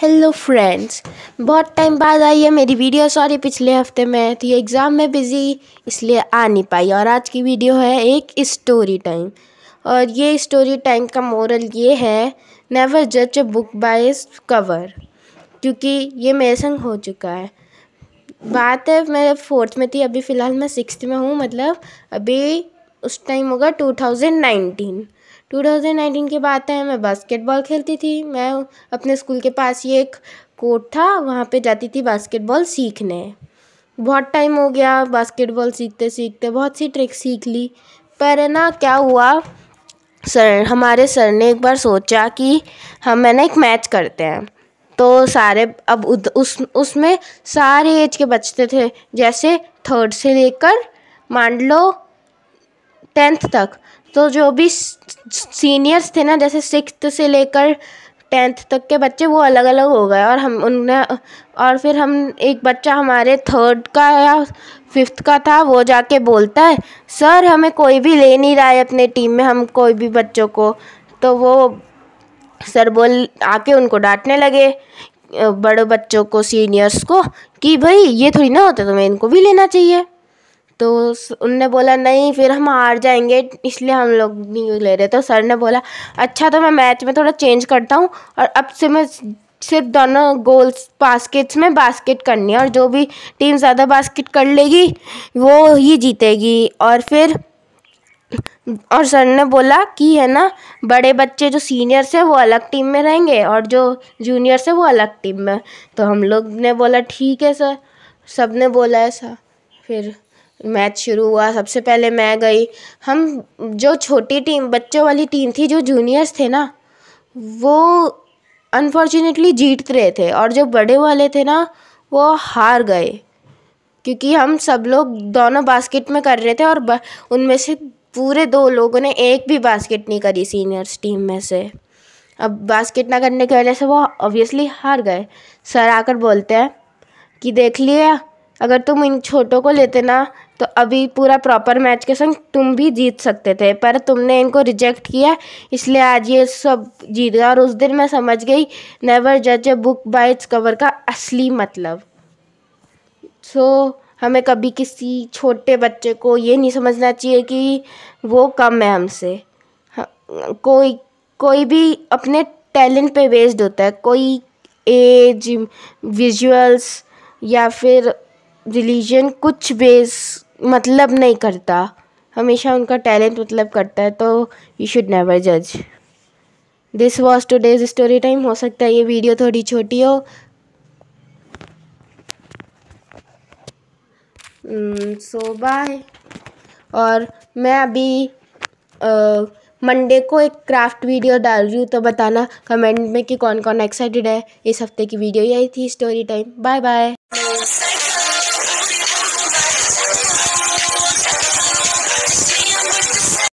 hello friends बहुत time बाद आई है मेरी वीडियो सॉरी पिछले हफ्ते में थी एग्ज़ाम में बिज़ी इसलिए आ नहीं पाई और आज की वीडियो है एक स्टोरी टाइम और ये स्टोरी टाइम का मोरल ये है नेवर जज अ बुक बाय कवर क्योंकि ये मेरे संग हो चुका है बात है मैं फोर्थ में थी अभी फ़िलहाल मैं सिक्स में हूँ मतलब अभी उस टाइम होगा 2019 2019 के बाद है मैं बास्केटबॉल खेलती थी मैं अपने स्कूल के पास ही एक कोर्ट था वहाँ पे जाती थी बास्केटबॉल सीखने बहुत टाइम हो गया बास्केटबॉल सीखते सीखते बहुत सी ट्रिक सीख ली पर ना क्या हुआ सर हमारे सर ने एक बार सोचा कि हम है एक मैच करते हैं तो सारे अब उद, उस उसमें सारे एज के बच्चे थे जैसे थर्ड से लेकर मान लो टेंथ तक तो जो भी सीनियर्स थे ना जैसे सिक्स से लेकर टेंथ तक के बच्चे वो अलग अलग हो गए और हम उनने और फिर हम एक बच्चा हमारे थर्ड का या फिफ्थ का था वो जाके बोलता है सर हमें कोई भी ले नहीं रहा है अपने टीम में हम कोई भी बच्चों को तो वो सर बोल आके उनको डांटने लगे बड़े बच्चों को सीनियर्स को कि भाई ये थोड़ी ना होता मैं इनको भी लेना चाहिए तो उनने बोला नहीं फिर हम हार जाएंगे इसलिए हम लोग नहीं ले रहे तो सर ने बोला अच्छा तो मैं मैच में थोड़ा चेंज करता हूँ और अब से मैं सिर्फ दोनों गोल्स बास्केट्स में बास्केट करनी है और जो भी टीम ज़्यादा बास्केट कर लेगी वो ही जीतेगी और फिर और सर ने बोला कि है ना बड़े बच्चे जो सीनियर्स हैं वो अलग टीम में रहेंगे और जो जूनियर्स हैं वो अलग टीम में तो हम लोग ने बोला ठीक है सर सब ने बोला ऐसा फिर मैच शुरू हुआ सबसे पहले मैं गई हम जो छोटी टीम बच्चों वाली टीम थी जो जूनियर्स थे ना वो अनफॉर्चुनेटली जीत रहे थे और जो बड़े वाले थे ना वो हार गए क्योंकि हम सब लोग दोनों बास्केट में कर रहे थे और उनमें से पूरे दो लोगों ने एक भी बास्केट नहीं करी सीनियर्स टीम में से अब बास्केट ना करने की वजह से वो ऑब्वियसली हार गए सर आकर बोलते हैं कि देख लिया अगर तुम इन छोटों को लेते ना तो अभी पूरा प्रॉपर मैच के संग तुम भी जीत सकते थे पर तुमने इनको रिजेक्ट किया इसलिए आज ये सब जीत गया और उस दिन मैं समझ गई नेवर जज a book by its cover का असली मतलब सो so, हमें कभी किसी छोटे बच्चे को ये नहीं समझना चाहिए कि वो कम है हमसे कोई कोई भी अपने टैलेंट पे बेस्ड होता है कोई एज विजुअल्स या फिर रिलीजन कुछ बेस मतलब नहीं करता हमेशा उनका टैलेंट मतलब करता है तो यू शुड नेवर जज this was today's story time हो सकता है ये वीडियो थोड़ी छोटी हो सो hmm, बाय और मैं अभी मंडे को एक क्राफ्ट वीडियो डाल रही हूँ तो बताना कमेंट में कि कौन कौन एक्साइटेड है इस हफ्ते की वीडियो यही थी स्टोरी टाइम बाय बाय